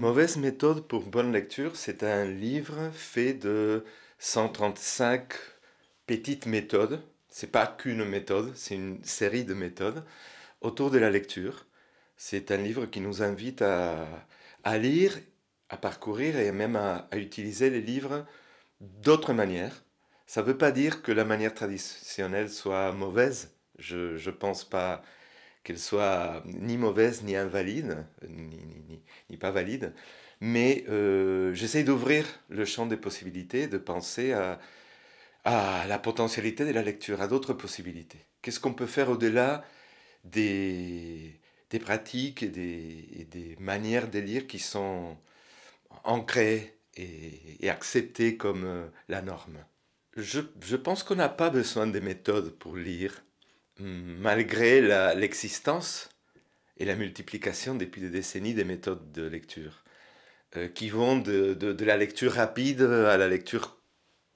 Mauvaise méthode pour bonne lecture, c'est un livre fait de 135 petites méthodes. C'est pas qu'une méthode, c'est une série de méthodes autour de la lecture. C'est un livre qui nous invite à, lire, à parcourir et même à, utiliser les livres d'autres manières. Ça ne veut pas dire que la manière traditionnelle soit mauvaise. Je ne pense pas qu'elle soit ni mauvaise ni invalide, ni, n'est pas valide, mais j'essaie euh, j'essaye d'ouvrir le champ des possibilités, de penser à, la potentialité de la lecture, à d'autres possibilités. Qu'est-ce qu'on peut faire au-delà des, pratiques et des, manières de lire qui sont ancrées et, acceptées comme euh, la norme Je, je pense qu'on n'a pas besoin des méthodes pour lire, malgré l'existence et la multiplication depuis des décennies des méthodes de lecture, euh, qui vont de, de, la lecture rapide à la lecture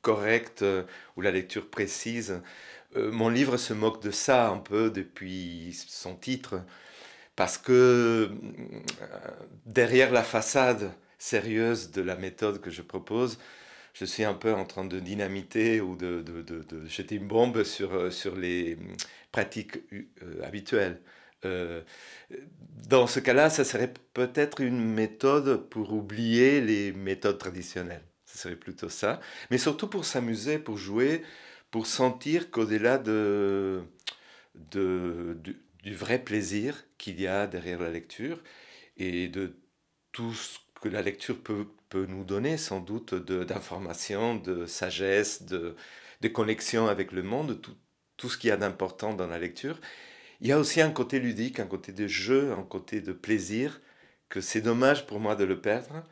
correcte euh, ou la lecture précise. Euh, mon livre se moque de ça un peu depuis son titre, parce que derrière la façade sérieuse de la méthode que je propose, je suis un peu en train de dynamiter ou de, de jeter une bombe sur, sur les pratiques habituelles. Euh, dans ce cas-là, ça serait peut-être une méthode pour oublier les méthodes traditionnelles. Ce serait plutôt ça. Mais surtout pour s'amuser, pour jouer, pour sentir qu'au-delà de, du, vrai plaisir qu'il y a derrière la lecture et de tout ce que la lecture peut, peut nous donner, sans doute d'informations, de, sagesse, de, de connexion avec le monde, tout, tout ce qu'il y a d'important dans la lecture, il y a aussi un côté ludique, un côté de jeu, un côté de plaisir, que c'est dommage pour moi de le perdre,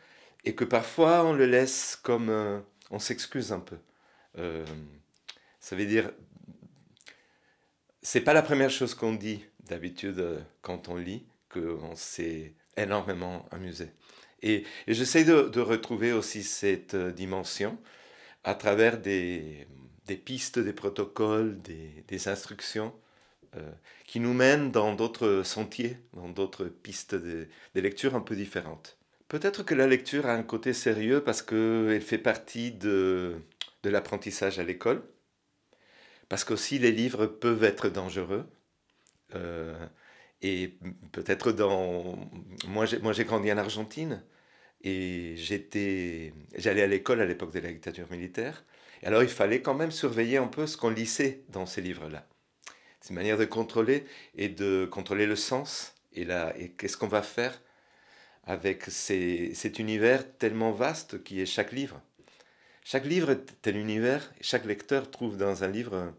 et que parfois on le laisse comme... on s'excuse un peu. Euh, ça veut dire... C'est pas la première chose qu'on dit d'habitude euh, quand on lit, qu'on s'est énormément amusé. Et, j'essaie de, retrouver aussi cette euh, dimension à travers des, pistes, des protocoles, des instructions euh, qui nous mène dans d'autres sentiers, dans d'autres pistes de, des lectures un peu différentes. Peut-être que la lecture a un côté sérieux parce qu'elle fait partie de, l'apprentissage à l'école, parce qu'aussi les livres peuvent être dangereux. Euh, et peut-être dans... Moi j'ai grandi en Argentine et j'allais à l'école à l'époque de la dictature militaire. alors il fallait quand même surveiller un peu ce qu'on lisait dans ces livres-là. C'est une manière de contrôler et de contrôler le sens. Et, là, et qu'est-ce qu'on va faire avec cet univers tellement vaste qui est chaque livre Chaque livre est un univers, chaque lecteur trouve dans un livre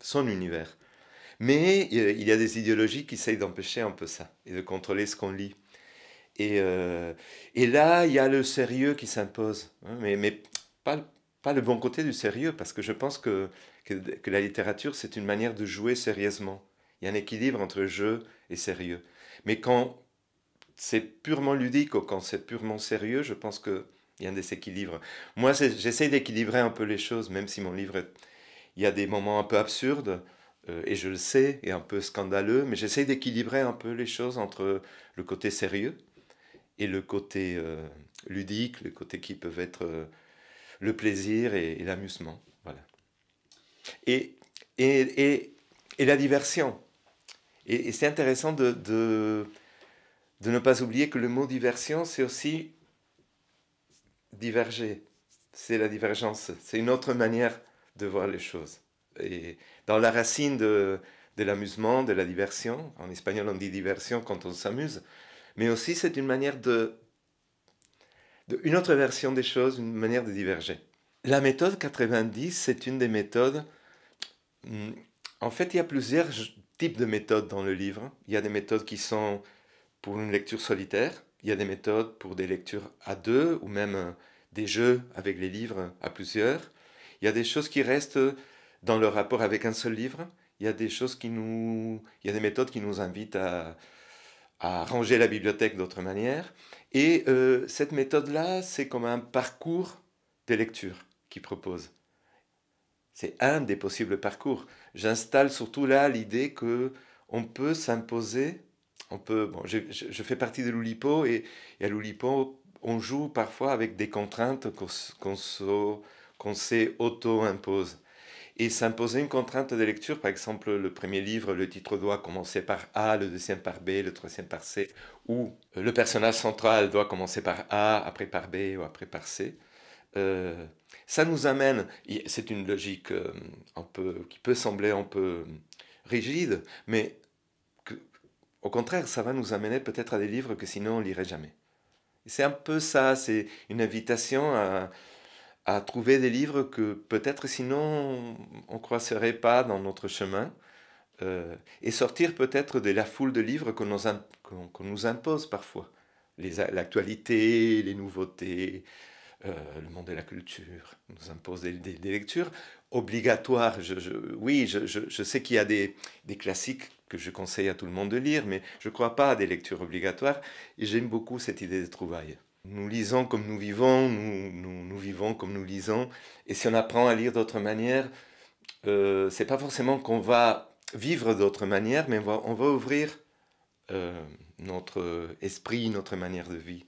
son univers. Mais euh, il y a des idéologies qui essayent d'empêcher un peu ça et de contrôler ce qu'on lit. Et, euh, là, il y a le sérieux qui s'impose, hein, mais, mais pas, pas le bon côté du sérieux, parce que je pense que, que, la littérature, c'est une manière de jouer sérieusement. Il y a un équilibre entre jeu et sérieux. Mais quand c'est purement ludique ou quand c'est purement sérieux, je pense qu'il y a un déséquilibre. Moi, j'essaie d'équilibrer un peu les choses, même si mon livre, il y a des moments un peu absurdes, euh, et je le sais, et un peu scandaleux, mais j'essaie d'équilibrer un peu les choses entre le côté sérieux et le côté euh, ludique, le côté qui peut être... Euh, le plaisir et, l'amusement. Voilà. Et, et, la diversion. Et, c'est intéressant de, de, ne pas oublier que le mot diversion, c'est aussi diverger. C'est la divergence. C'est une autre manière de voir les choses. Et dans la racine de l'amusement, de la diversion, en espagnol on dit diversion quand on s'amuse, mais aussi c'est une manière de, une autre version des choses, une manière de diverger. La méthode 90, c'est une des méthodes... Hmm, en fait, il y a plusieurs types de méthodes dans le livre. Il y a des méthodes qui sont pour une lecture solitaire, il y a des méthodes pour des lectures à deux ou même euh, des jeux avec les livres à plusieurs. Il y a des choses qui restent dans le rapport avec un seul livre. Il y a des choses qui nous, il a des méthodes qui nous invitent à, à ranger la bibliothèque d'autre manière. Et euh, cette méthode-là, c'est comme un parcours des lectures qu'il propose. C'est un des possibles parcours. J'installe surtout là l'idée que on peut s'imposer. On peut. je, fais partie de l'Oulipo et, à l'Oulipo, on joue parfois avec des contraintes qu'on qu qu s'auto-impose et s'imposer une contrainte de lecture. Par exemple, le premier livre, le titre doit commencer par A, le deuxième par B, le troisième par C, ou euh, le personnage central doit commencer par A, après par B ou après par C. Euh, ça nous amène, c'est une logique euh, un peu, qui peut sembler un peu rigide, mais au contraire, ça va nous amener peut-être à des livres que sinon on lirait jamais. C'est un peu ça, c'est une invitation à, à trouver des livres que peut-être sinon on ne croiserait pas dans notre chemin, euh, et sortir peut-être de la foule de livres qu'on nous, impose parfois. L'actualité, les, nouveautés, euh, le monde de la culture nous impose des, lectures obligatoires. Je, oui, je, sais qu'il y a des, des, classiques que je conseille à tout le monde de lire, mais je ne crois pas à des lectures obligatoires, et j'aime beaucoup cette idée de trouvaille nous lisons comme nous vivons, nous, nous, vivons comme nous lisons. Et si on apprend à lire d'autres manières, euh, c'est pas forcément qu'on va vivre d'autres manières, mais on va, ouvrir euh, notre esprit, notre manière de vie.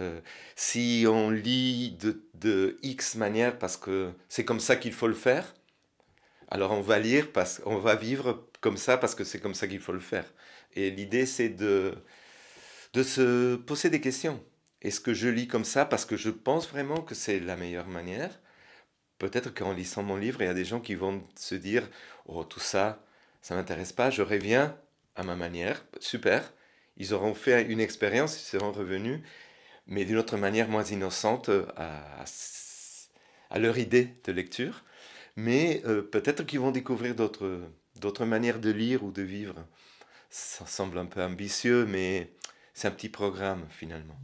Euh, si on lit de, de X manière parce que c'est comme ça qu'il faut le faire, alors on va lire, parce, qu'on va vivre comme ça parce que c'est comme ça qu'il faut le faire. Et l'idée, c'est de, de se poser des questions est ce que je lis comme ça, parce que je pense vraiment que c'est la meilleure manière, peut-être qu'en lisant mon livre, il y a des gens qui vont se dire Oh, tout ça, ça m'intéresse pas, je reviens à ma manière, super. Ils auront fait une expérience, ils seront revenus, mais d'une autre manière moins innocente euh, à, leur idée de lecture. Mais euh, peut-être qu'ils vont découvrir d'autres manières de lire ou de vivre. Ça semble un peu ambitieux, mais c'est un petit programme finalement.